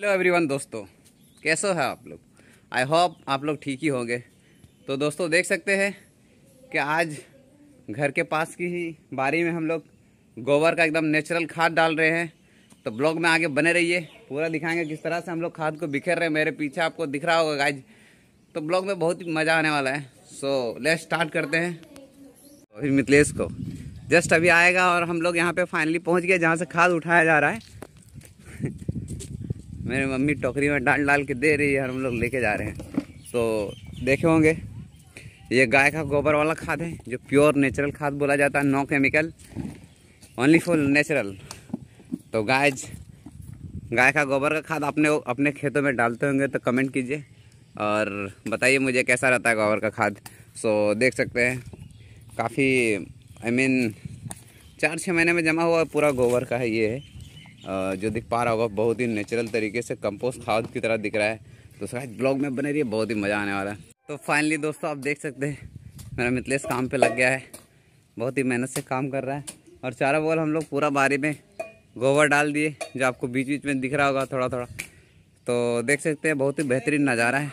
hello everyone दोस्तों कैसे हैं आप लोग आई होप आप लोग ठीक ही होंगे तो दोस्तों देख सकते हैं कि आज घर के पास की ही बारी में हम लोग गोबर का एकदम नेचुरल खाद डाल रहे हैं तो ब्लॉग में आगे बने रहिए पूरा दिखाएंगे किस तरह से हम लोग खाद को बिखेर रहे हैं मेरे पीछे आपको दिख रहा होगा गाइज तो ब्लॉग में बहुत ही मज़ा आने वाला है सो ले स्टार्ट करते हैं तो मिथिलेश को जस्ट अभी आएगा और हम लोग यहाँ पर फाइनली पहुँच गए जहाँ से खाद उठाया जा रहा है मेरी मम्मी टोकरी में डाल डाल के दे रही है हम लोग लेके जा रहे हैं तो देखे होंगे ये गाय का गोबर वाला खाद है जो प्योर नेचुरल खाद बोला जाता है no chemical only for natural तो गाय गाय का गोबर का खाद अपने अपने खेतों में डालते होंगे तो कमेंट कीजिए और बताइए मुझे कैसा रहता है गोबर का खाद सो देख सकते हैं काफ़ी आई I मीन mean, चार छः महीने में जमा हुआ पूरा गोबर का है ये है जो दिख पा रहा होगा बहुत ही नेचुरल तरीके से कंपोस्ट खाद की तरह दिख रहा है तो शायद ब्लॉग में बने रही है बहुत ही मज़ा आने वाला है तो फाइनली दोस्तों आप देख सकते हैं मेरा मितलेश काम पे लग गया है बहुत ही मेहनत से काम कर रहा है और चारों बगल हम लोग पूरा बारी में गोबर डाल दिए जो आपको बीच बीच में दिख रहा होगा थोड़ा थोड़ा तो देख सकते हैं बहुत ही बेहतरीन नज़ारा है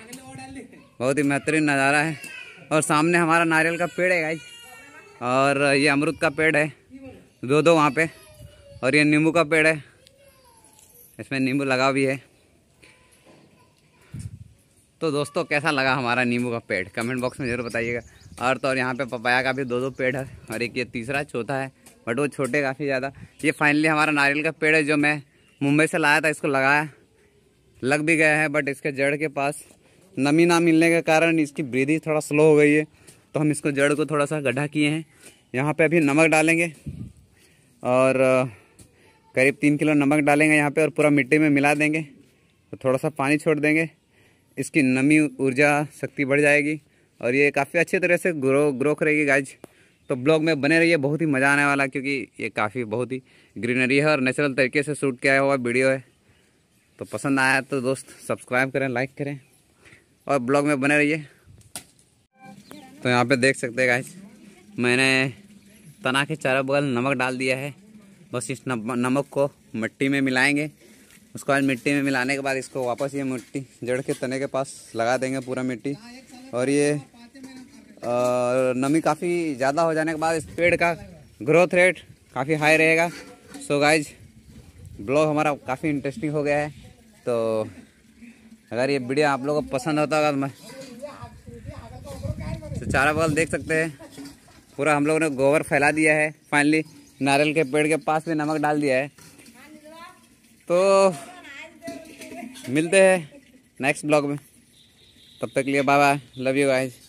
बहुत ही बेहतरीन नज़ारा है और सामने हमारा नारियल का पेड़ है भाई और ये अमरुद का पेड़ है दो दो वहाँ पर और ये नींबू का पेड़ है इसमें नींबू लगा भी है तो दोस्तों कैसा लगा हमारा नींबू का पेड़ कमेंट बॉक्स में ज़रूर बताइएगा और तो और यहाँ पे पपाया का भी दो दो पेड़ है और एक ये तीसरा चौथा है बट वो छोटे काफ़ी ज़्यादा ये फाइनली हमारा नारियल का पेड़ है जो मैं मुंबई से लाया था इसको लगाया लग भी गया है बट इसके जड़ के पास नमी ना मिलने के कारण इसकी वृद्धि थोड़ा स्लो हो गई है तो हम इसको जड़ को थोड़ा सा गड्ढा किए हैं यहाँ पर अभी नमक डालेंगे और करीब तीन किलो नमक डालेंगे यहाँ पे और पूरा मिट्टी में मिला देंगे और तो थोड़ा सा पानी छोड़ देंगे इसकी नमी ऊर्जा शक्ति बढ़ जाएगी और ये काफ़ी अच्छे तरह से ग्रो ग्रो करेगी गाइज तो ब्लॉग में बने रहिए बहुत ही मज़ा आने वाला क्योंकि ये काफ़ी बहुत ही ग्रीनरी है और नेचुरल तरीके से शूट किया हुआ वीडियो है तो पसंद आया तो दोस्त सब्सक्राइब करें लाइक करें और ब्लॉग में बने रहिए तो यहाँ पे देख सकते हैं गाइज मैंने तना के चारों बगल नमक डाल दिया है बस इस नमक को मिट्टी में मिलाएंगे उसके बाद मिट्टी में मिलाने के बाद इसको वापस ये मिट्टी जड़ के तने के पास लगा देंगे पूरा मिट्टी और ये नमी काफ़ी ज़्यादा हो जाने के बाद इस पेड़ का ग्रोथ रेट काफ़ी हाई रहेगा सो गाइज ब्लॉग हमारा काफ़ी इंटरेस्टिंग हो गया है तो अगर ये वीडियो आप लोगों को पसंद होता होगा तो मैं तो चारा बगल देख सकते हैं पूरा हम लोगों ने गोबर फैला दिया है फाइनली नारियल के पेड़ के पास भी नमक डाल दिया है तो मिलते हैं नेक्स्ट ब्लॉग में तब तक के लिए bye bye love you guys